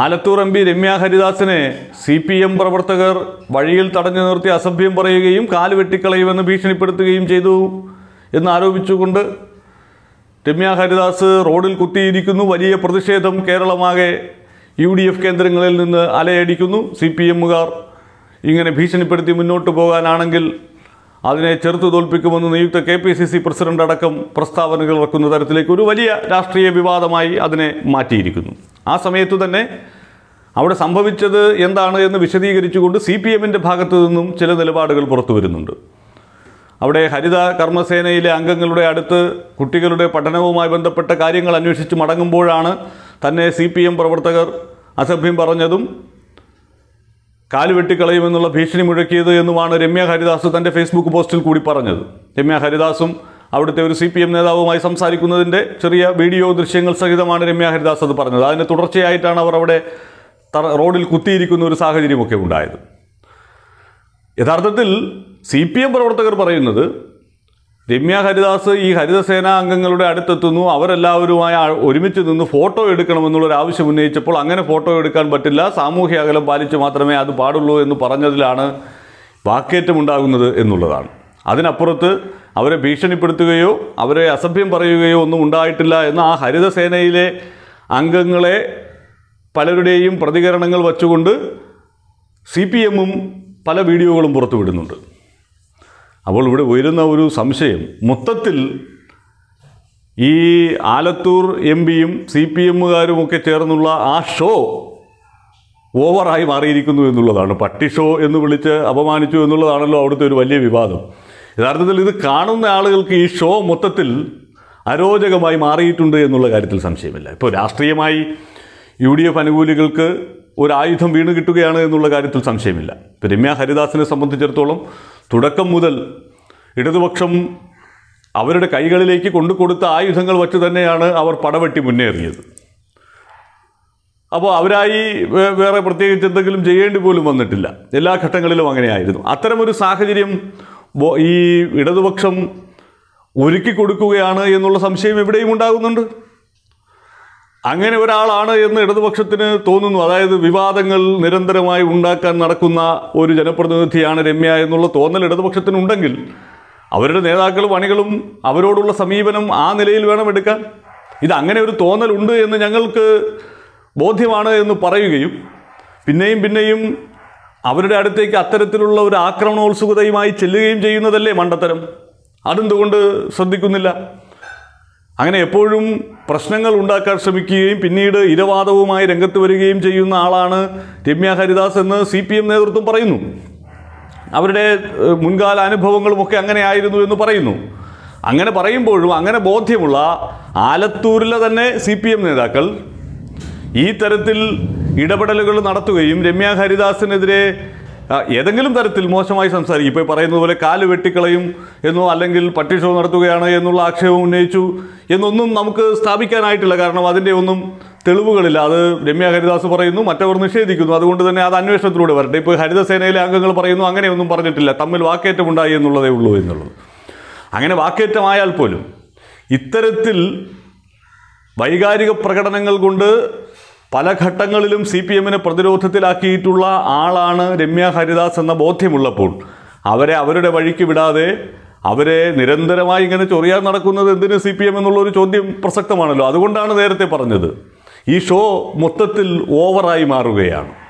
Alathur M P Ramya ഹരിദാസിനെ C P M പ്രവർത്തകർ വഴിയിൽ തടഞ്ഞു നിർത്തി അസഭ്യം പറയുകയും കാല് വെട്ടിക്കളയുമെന്ന് ഭീഷണിപ്പെടുത്തുകയും ചെയ്തു എന്ന് ആരോപിച്ചുകൊണ്ട് രമ്യ ഹരിദാസ് റോഡിൽ കുത്തിയിരിക്കുന്നു വലിയ പ്രതിഷേധം കേരളമാകെ യു ഡി എഫ് കേന്ദ്രങ്ങളിൽ നിന്ന് അലയടിക്കുന്നു സി പി എമ്മുകാർ ഇങ്ങനെ ഭീഷണിപ്പെടുത്തി മുന്നോട്ട് പോകാനാണെങ്കിൽ അതിനെ ചെറുത്തു തോൽപ്പിക്കുമെന്ന് നിയുക്ത K P C C president അടക്കം പ്രസ്താവനകൾ ഇറക്കുന്ന തരത്തിലേക്ക് ഒരു വലിയ രാഷ്ട്രീയ വിവാദമായി അതിനെ മാറ്റിയിരിക്കുന്നു ആ സമയത്ത് തന്നെ അവിടെ സംഭവിച്ചത് എന്താണ് എന്ന് വിശദീകരിച്ചുകൊണ്ട് സി പി എമ്മിൻ്റെ ഭാഗത്തു നിന്നും ചില നിലപാടുകൾ പുറത്തു വരുന്നുണ്ട് അവിടെ ഹരിത കർമ്മസേനയിലെ അംഗങ്ങളുടെ അടുത്ത് കുട്ടികളുടെ പഠനവുമായി ബന്ധപ്പെട്ട കാര്യങ്ങൾ അന്വേഷിച്ച് മടങ്ങുമ്പോഴാണ് തന്നെ സി പി എം പ്രവർത്തകർ അസഭ്യം പറഞ്ഞതും കാലുവെട്ടിക്കളയുമെന്നുള്ള ഭീഷണി മുഴക്കിയത് എന്നുമാണ് രമ്യ ഹരിദാസ് തൻ്റെ ഫേസ്ബുക്ക് പോസ്റ്റിൽ കൂടി പറഞ്ഞത് രമ്യ ഹരിദാസും അവിടുത്തെ ഒരു സി പി എം നേതാവുമായി സംസാരിക്കുന്നതിൻ്റെ ചെറിയ വീഡിയോ ദൃശ്യങ്ങൾ സഹിതമാണ് രമ്യ ഹരിദാസ് അത് പറഞ്ഞത് അതിന് തുടർച്ചയായിട്ടാണ് അവർ അവിടെ റോഡിൽ കുത്തിയിരിക്കുന്ന ഒരു സാഹചര്യമൊക്കെ ഉണ്ടായത് യഥാർത്ഥത്തിൽ സി പി എം പ്രവർത്തകർ പറയുന്നത് രമ്യ ഹരിദാസ് ഈ ഹരിതസേന അംഗങ്ങളുടെ അടുത്തെത്തുന്നു അവരെല്ലാവരുമായി ഒരുമിച്ച് നിന്ന് ഫോട്ടോ എടുക്കണമെന്നുള്ളൊരു ആവശ്യം ഉന്നയിച്ചപ്പോൾ അങ്ങനെ ഫോട്ടോ എടുക്കാൻ പറ്റില്ല സാമൂഹ്യ അകലം പാലിച്ച് മാത്രമേ അത് പാടുള്ളൂ എന്ന് പറഞ്ഞതിലാണ് വാക്കേറ്റമുണ്ടാകുന്നത് എന്നുള്ളതാണ് അതിനപ്പുറത്ത് അവരെ ഭീഷണിപ്പെടുത്തുകയോ അവരെ അസഭ്യം പറയുകയോ ഒന്നും ഉണ്ടായിട്ടില്ല എന്ന് ആ ഹരിതസേനയിലെ അംഗങ്ങളെ പലരുടെയും പ്രതികരണങ്ങൾ വച്ചുകൊണ്ട് സി പി എമ്മും പല വീഡിയോകളും പുറത്തുവിടുന്നുണ്ട് അപ്പോൾ ഇവിടെ ഉയരുന്ന ഒരു സംശയം മൊത്തത്തിൽ ഈ ആലത്തൂർ എം പിയും സി പി എമ്മുകാരുമൊക്കെ ചേർന്നുള്ള ആ ഷോ ഓവറായി മാറിയിരിക്കുന്നു എന്നുള്ളതാണ് പട്ടി ഷോ എന്ന് വിളിച്ച് അപമാനിച്ചു എന്നുള്ളതാണല്ലോ അവിടുത്തെ ഒരു വലിയ വിവാദം യഥാർത്ഥത്തിൽ ഇത് കാണുന്ന ആളുകൾക്ക് ഈ ഷോ മൊത്തത്തിൽ അരോചകമായി മാറിയിട്ടുണ്ട് എന്നുള്ള കാര്യത്തിൽ സംശയമില്ല ഇപ്പോൾ രാഷ്ട്രീയമായി യു ഡി എഫ് അനുകൂലികൾക്ക് ഒരു ആയുധം വീണ് കിട്ടുകയാണ് എന്നുള്ള കാര്യത്തിൽ സംശയമില്ല ഇപ്പോൾ രമ്യ ഹരിദാസിനെ സംബന്ധിച്ചിടത്തോളം തുടക്കം മുതൽ ഇടതുപക്ഷം അവരുടെ കൈകളിലേക്ക് കൊണ്ടുകൊടുത്ത ആയുധങ്ങൾ വച്ച് തന്നെയാണ് അവർ പടവെട്ടി മുന്നേറിയത് അപ്പോൾ അവരായി വേറെ പ്രത്യേകിച്ച് എന്തെങ്കിലും ചെയ്യേണ്ടി പോലും വന്നിട്ടില്ല എല്ലാ ഘട്ടങ്ങളിലും അങ്ങനെയായിരുന്നു അത്തരമൊരു സാഹചര്യം ഈ ഇടതുപക്ഷം ഒരുക്കി കൊടുക്കുകയാണ് എന്നുള്ള സംശയം എവിടെയും ഉണ്ടാകുന്നുണ്ട് അങ്ങനെ ഒരാളാണ് എന്ന് ഇടതുപക്ഷത്തിന് തോന്നുന്നു അതായത് വിവാദങ്ങൾ നിരന്തരമായി ഉണ്ടാക്കാൻ നടക്കുന്ന ഒരു ജനപ്രതിനിധിയാണ് രമ്യ എന്നുള്ള തോന്നൽ ഇടതുപക്ഷത്തിനുണ്ടെങ്കിൽ അവരുടെ നേതാക്കളും അണികളും അവരോടുള്ള സമീപനം ആ നിലയിൽ വേണം എടുക്കാൻ ഇത് അങ്ങനെ ഒരു തോന്നലുണ്ട് എന്ന് ഞങ്ങൾക്ക് ബോധ്യമാണ് എന്ന് പറയുകയും പിന്നെയും പിന്നെയും അവരുടെ അടുത്തേക്ക് അത്തരത്തിലുള്ള ഒരു ആക്രമണോത്സുകതയുമായി ചെല്ലുകയും ചെയ്യുന്നതല്ലേ മണ്ടത്തരം അതെന്തുകൊണ്ട് ശ്രദ്ധിക്കുന്നില്ല അങ്ങനെ എപ്പോഴും പ്രശ്നങ്ങൾ ഉണ്ടാക്കാൻ ശ്രമിക്കുകയും പിന്നീട് ഇരവാദവുമായി രംഗത്ത് വരികയും ചെയ്യുന്ന ആളാണ് രമ്യ ഹരിദാസ് എന്ന് സി പി എം നേതൃത്വം പറയുന്നു അവരുടെ മുൻകാല അനുഭവങ്ങളുമൊക്കെ അങ്ങനെയായിരുന്നു എന്ന് പറയുന്നു അങ്ങനെ പറയുമ്പോഴും അങ്ങനെ ബോധ്യമുള്ള ആലത്തൂരിലെ തന്നെ സി പി എം നേതാക്കൾ ഈ തരത്തിൽ ഇടപെടലുകൾ നടത്തുകയും രമ്യ ഹരിദാസിനെതിരെ ഏതെങ്കിലും തരത്തിൽ മോശമായി സംസാരിക്കും ഇപ്പോൾ പറയുന്നത് പോലെ കാല് വെട്ടിക്കളയും എന്നോ അല്ലെങ്കിൽ പട്ടി ഷോ നടത്തുകയാണ് എന്നുള്ള ആക്ഷേപം ഉന്നയിച്ചു എന്നൊന്നും നമുക്ക് സ്ഥാപിക്കാനായിട്ടില്ല കാരണം അതിൻ്റെ ഒന്നും തെളിവുകളില്ല അത് രമ്യ ഹരിദാസ് പറയുന്നു മറ്റവർ നിഷേധിക്കുന്നു അതുകൊണ്ട് തന്നെ അത് അന്വേഷണത്തിലൂടെ വരട്ടെ ഇപ്പോൾ ഹരിതസേനയിലെ അംഗങ്ങൾ പറയുന്നു അങ്ങനെയൊന്നും പറഞ്ഞിട്ടില്ല തമ്മിൽ വാക്കേറ്റമുണ്ടായി എന്നുള്ളതേ ഉള്ളൂ എന്നുള്ളത് അങ്ങനെ വാക്കേറ്റമായാൽ പോലും ഇത്തരത്തിൽ വൈകാരിക പ്രകടനങ്ങൾ കൊണ്ട് പല ഘട്ടങ്ങളിലും സി പി എമ്മിനെ പ്രതിരോധത്തിലാക്കിയിട്ടുള്ള ആളാണ് രമ്യ ഹരിദാസ് എന്ന ബോധ്യമുള്ളപ്പോൾ അവരെ അവരുടെ വഴിക്ക് വിടാതെ അവരെ നിരന്തരമായി ഇങ്ങനെ ചൊറിയാൻ നടക്കുന്നത് എന്തിന് സി പി എം എന്നുള്ളൊരു ചോദ്യം പ്രസക്തമാണല്ലോ അതുകൊണ്ടാണ് നേരത്തെ പറഞ്ഞത് ഈ ഷോ മൊത്തത്തിൽ ഓവറായി മാറുകയാണ്